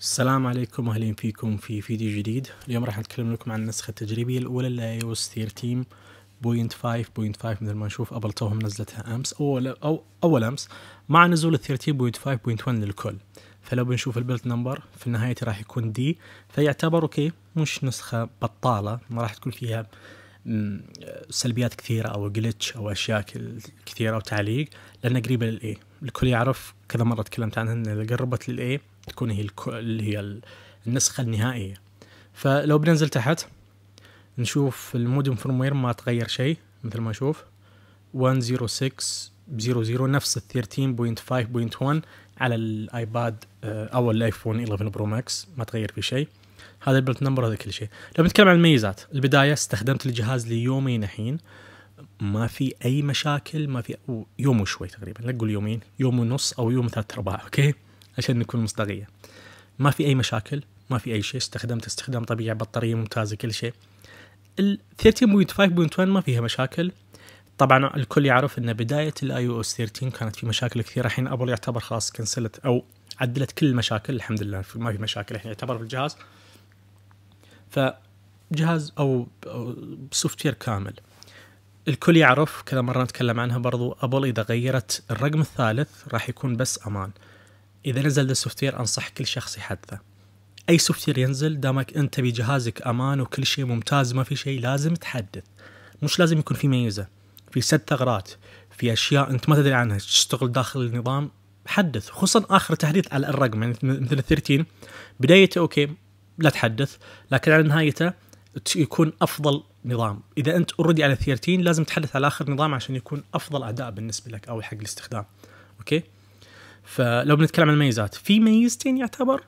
السلام عليكم اهلين فيكم في فيديو جديد اليوم راح نتكلم لكم عن النسخة التجريبية الأولى لاي او اس 13.5.5 مثل ما نشوف أبل توهم نزلتها أمس أول أو أول أمس مع نزول ال 13.5.1 للكل فلو بنشوف البلت نمبر في النهايه راح يكون دي فيعتبر اوكي مش نسخة بطالة ما راح تكون فيها سلبيات كثيره او جلتش او اشياء كثيره او تعليق لانها قريبه للاي الكل يعرف كذا مره تكلمت عنها ان اذا قربت للاي تكون هي اللي هي النسخه النهائيه فلو بننزل تحت نشوف المودم فرموير ما تغير شيء مثل ما نشوف 106.00 نفس ال 13.5.1 على الايباد آه، او الايفون 11 برو ماكس ما تغير في شيء هذا البلت نمبر هذا كل شيء لو بنتكلم عن الميزات البدايه استخدمت الجهاز ليومين الحين ما في اي مشاكل ما في يوم وشوي تقريبا لا تقول يومين يوم ونص او يوم ثلاث ارباع اوكي عشان نكون مصداقيه ما في اي مشاكل ما في اي شيء استخدمت استخدام طبيعي بطاريه ممتازه كل شيء ال 13.5.1 ما فيها مشاكل طبعا الكل يعرف ان بدايه الاي او اس 13 كانت في مشاكل كثيره الحين ابل يعتبر خلاص كنسلت او عدلت كل المشاكل الحمد لله ما في مشاكل الحين يعتبر في الجهاز فجهاز او سوفت وير كامل الكل يعرف كذا مره نتكلم عنها برضو ابل اذا غيرت الرقم الثالث راح يكون بس امان اذا نزل السوفت وير انصح كل شخص يحدثه اي سوفت وير ينزل دامك انت بجهازك امان وكل شيء ممتاز ما في شيء لازم تحدث مش لازم يكون في ميزه في سد ثغرات في اشياء انت ما تدري عنها تشتغل داخل النظام حدث خصوصا اخر تحديث على الرقم يعني مثل 13 بدايته اوكي لا تحدث لكن على نهايته يكون افضل نظام اذا انت اوريدي على 13 لازم تحدث على اخر نظام عشان يكون افضل اداء بالنسبه لك او حق الاستخدام اوكي فلو بنتكلم عن الميزات في ميزتين يعتبر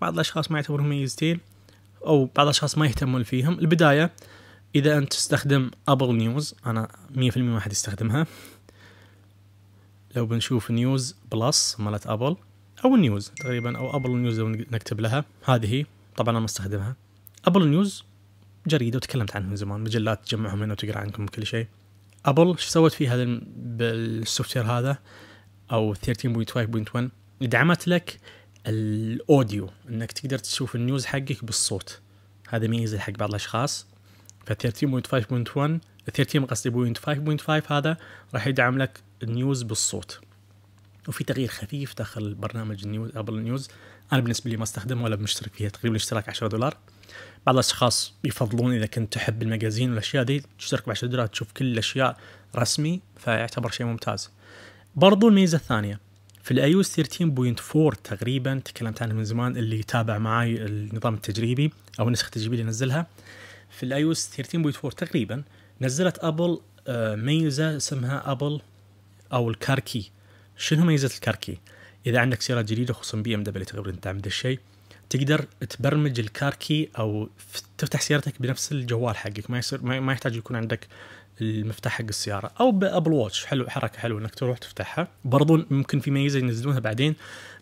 بعض الاشخاص ما يعتبرهم ميزتين او بعض الاشخاص ما يهتمون فيهم البدايه اذا انت تستخدم ابل نيوز انا 100% ما حد يستخدمها لو بنشوف نيوز بلس مالت ابل او نيوز تقريبا او ابل نيوز لو نكتب لها هذه طبعا انا ما استخدمها ابل نيوز جريده وتكلمت عنها من زمان مجلات تجمعهم هنا وتقرا عنكم كل شيء ابل شو سوت فيها هذا بالسوفت وير هذا او 13.5.1 دعمت لك الاوديو انك تقدر تشوف النيوز حقك بالصوت هذا ميزه حق بعض الاشخاص ف 13.5.1 13 قصدي 5.5 هذا راح يدعم لك النيوز بالصوت وفي تغيير خفيف داخل برنامج نيوز ابل نيوز انا بالنسبه لي ما استخدمه ولا مشترك فيها تقريبا الاشتراك 10 دولار بعض الاشخاص يفضلون اذا كنت تحب المجازين والاشياء دي تشترك ب 10 دولار تشوف كل الاشياء رسمي فيعتبر شيء ممتاز برضو الميزه الثانيه في الاي او اس 13.4 تقريبا تكلمت عنها من زمان اللي يتابع معي النظام التجريبي او النسخه التجريبيه اللي نزلها في الاي او اس 13.4 تقريبا نزلت ابل آه، ميزه اسمها ابل او الكاركي شنو ميزه الكاركي؟ اذا عندك سياره جديده خصوصا بي ام دبليو تقدر تعمل الشيء تقدر تبرمج الكاركي او تفتح سيارتك بنفس الجوال حقك ما يصير ما يحتاج يكون عندك المفتاح حق السياره او بابل واتش حلو حركه حلوه انك تروح تفتحها برضو ممكن في ميزه ينزلونها بعدين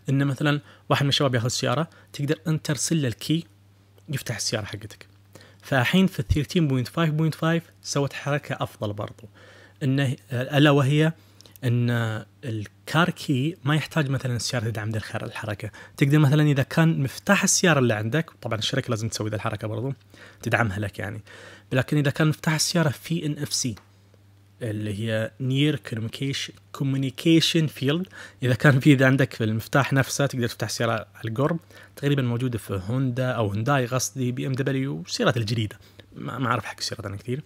ان مثلا واحد من الشباب ياخذ سياره تقدر انت ترسل له الكي يفتح السياره حقتك فالحين في 13.5.5 سوت حركه افضل برضو انه الا وهي ان الكاركي ما يحتاج مثلا السياره تدعم الخير الحركه تقدر مثلا اذا كان مفتاح السياره اللي عندك طبعا الشركه لازم تسوي ذا الحركه برضو تدعمها لك يعني لكن اذا كان مفتاح السياره في ان اف سي اللي هي نير كوميونيكيشن فيلد اذا كان في اذا عندك في المفتاح نفسه تقدر تفتح سياره على القرب تقريبا موجوده في هوندا او هونداي قصدي بي ام دبليو السيارات الجديده ما اعرف حق السيارات انا كثير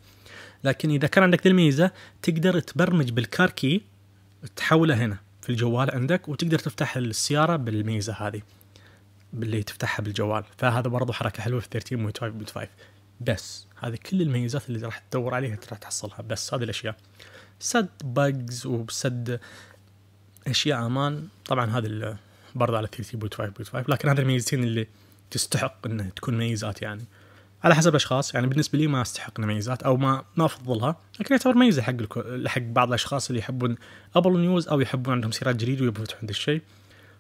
لكن اذا كان عندك ذي الميزه تقدر تبرمج بالكاركي تحوله هنا في الجوال عندك وتقدر تفتح السياره بالميزه هذه اللي تفتحها بالجوال فهذا برضو حركه حلوه في 13.5.5 بس هذه كل الميزات اللي راح تدور عليها راح تحصلها بس هذه الاشياء سد باجز وسد اشياء امان طبعا هذا برضه على 13.5.5 لكن هذه الميزتين اللي تستحق انها تكون ميزات يعني على حسب الاشخاص يعني بالنسبه لي ما استحق ميزات او ما ما افضلها لكن يعتبر ميزه حق الكو... حق بعض الاشخاص اللي يحبون ابل نيوز او يحبون عندهم سيارات جديده ويبغون يفتحون ذا الشيء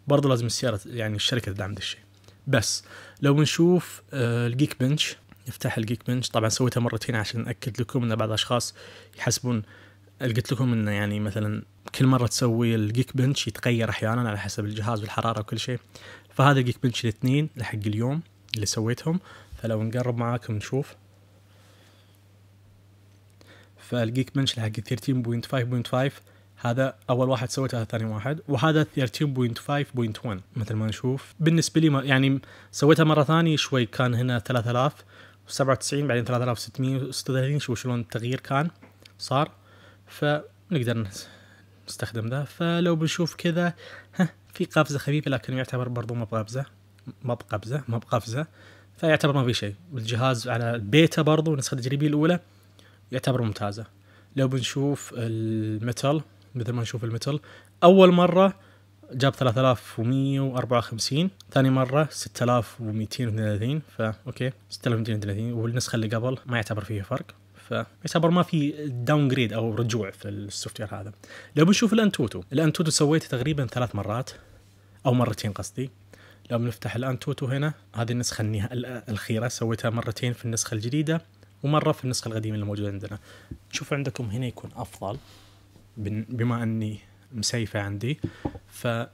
برضه لازم السياره يعني الشركه تدعم ذا الشيء بس لو نشوف آه، الجيك بنش نفتح الجيك بنش طبعا سويتها مرتين عشان اكد لكم ان بعض الاشخاص يحسبون قلت لكم انه يعني مثلا كل مره تسوي الجيك بنش يتغير احيانا على حسب الجهاز والحراره وكل شيء فهذا الجيك بنش الاثنين لحق اليوم اللي سويتهم فلو نقرب معاكم نشوف فالجيك بنش حق 13.5.5 هذا اول واحد سويته هذا ثاني واحد وهذا 13.5.1 مثل ما نشوف بالنسبه لي يعني سويتها مره ثانيه شوي كان هنا 3097 بعدين 3636 شوف شلون التغيير كان صار فنقدر نستخدم ذا فلو بنشوف كذا ها في قفزه خفيفه لكن يعتبر برضو ما بقفزه ما بقفزه ما بقفزه فيعتبر ما في شيء الجهاز على البيتا برضو النسخة التجريبية الأولى يعتبر ممتازة لو بنشوف المتل مثل ما نشوف المتل أول مرة جاب 3154 ثاني مرة 6232 فا اوكي 6230 والنسخة اللي قبل ما يعتبر فيه فرق فيعتبر ما في داون جريد او رجوع في السوفت وير هذا. لو بنشوف الانتوتو، الانتوتو سويته تقريبا ثلاث مرات او مرتين قصدي لو بنفتح الآن توتو هنا هذه النسخة الأخيرة سويتها مرتين في النسخة الجديدة ومرة في النسخة القديمة اللي موجودة عندنا شوف عندكم هنا يكون أفضل بما أني مسيفة عندي فهذه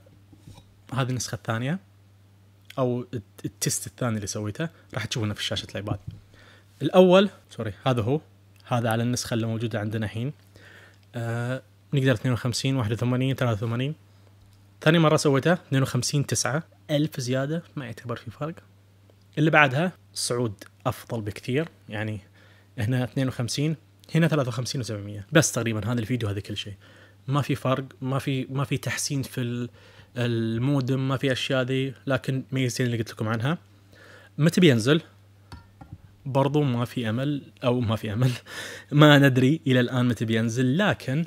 النسخة الثانية أو التست الثاني اللي سويته راح تشوفونه في شاشة الايباد الأول سوري هذا هو هذا على النسخة اللي موجودة عندنا الحين آه نقدر 52 81 83 ثاني مرة سويته 52 9 ألف زيادة ما يعتبر في فرق اللي بعدها صعود أفضل بكثير يعني هنا 52 هنا 53 و700 بس تقريبا هذا الفيديو هذا كل شيء ما في فرق ما في ما في تحسين في المودم ما في اشياء ذي لكن ميزتين اللي قلت لكم عنها متى بينزل برضو ما في امل او ما في امل ما ندري الى الان متى بينزل لكن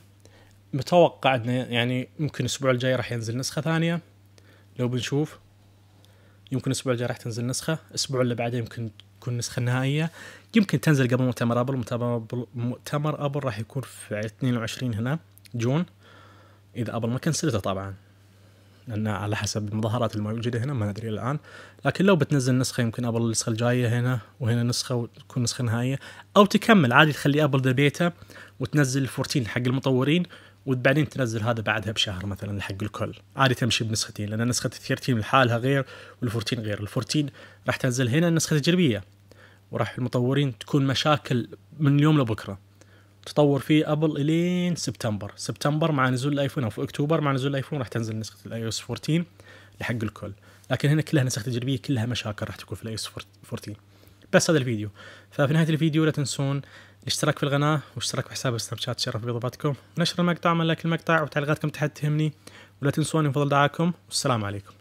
متوقع انه يعني ممكن الاسبوع الجاي راح ينزل نسخه ثانيه لو بنشوف يمكن الاسبوع الجاي راح تنزل نسخه الاسبوع اللي بعده يمكن تكون النسخه النهائيه يمكن تنزل قبل مؤتمر ابل مؤتمر ابل مؤتمر ابل راح يكون في 22 هنا جون اذا ابل ما كنسلته طبعا لان على حسب المظاهرات الموجوده هنا ما ندري الان لكن لو بتنزل نسخه يمكن ابل النسخه الجايه هنا وهنا نسخه وتكون نسخه نهائيه او تكمل عادي تخلي ابل ذا بيتا وتنزل 14 حق المطورين وبعدين تنزل هذا بعدها بشهر مثلا حق الكل عادي تمشي بنسختين لان نسخه ال 13 لحالها غير وال14 غير ال14 راح تنزل هنا النسخه التجريبيه وراح المطورين تكون مشاكل من اليوم لبكره تطور فيه ابل الين سبتمبر سبتمبر مع نزول الايفون او في اكتوبر مع نزول الايفون راح تنزل نسخه الاي اس 14 لحق الكل لكن هنا كلها نسخ تجريبيه كلها مشاكل راح تكون في الاي اس 14 بس هذا الفيديو ففي نهايه الفيديو لا تنسون الاشتراك في القناة واشتراك في حساب سناب شات شرف بإضافتكم ونشر المقطع من لايك المقطع وتعليقاتكم تحت تهمني ولا تنسوني بفضل دعاكم والسلام عليكم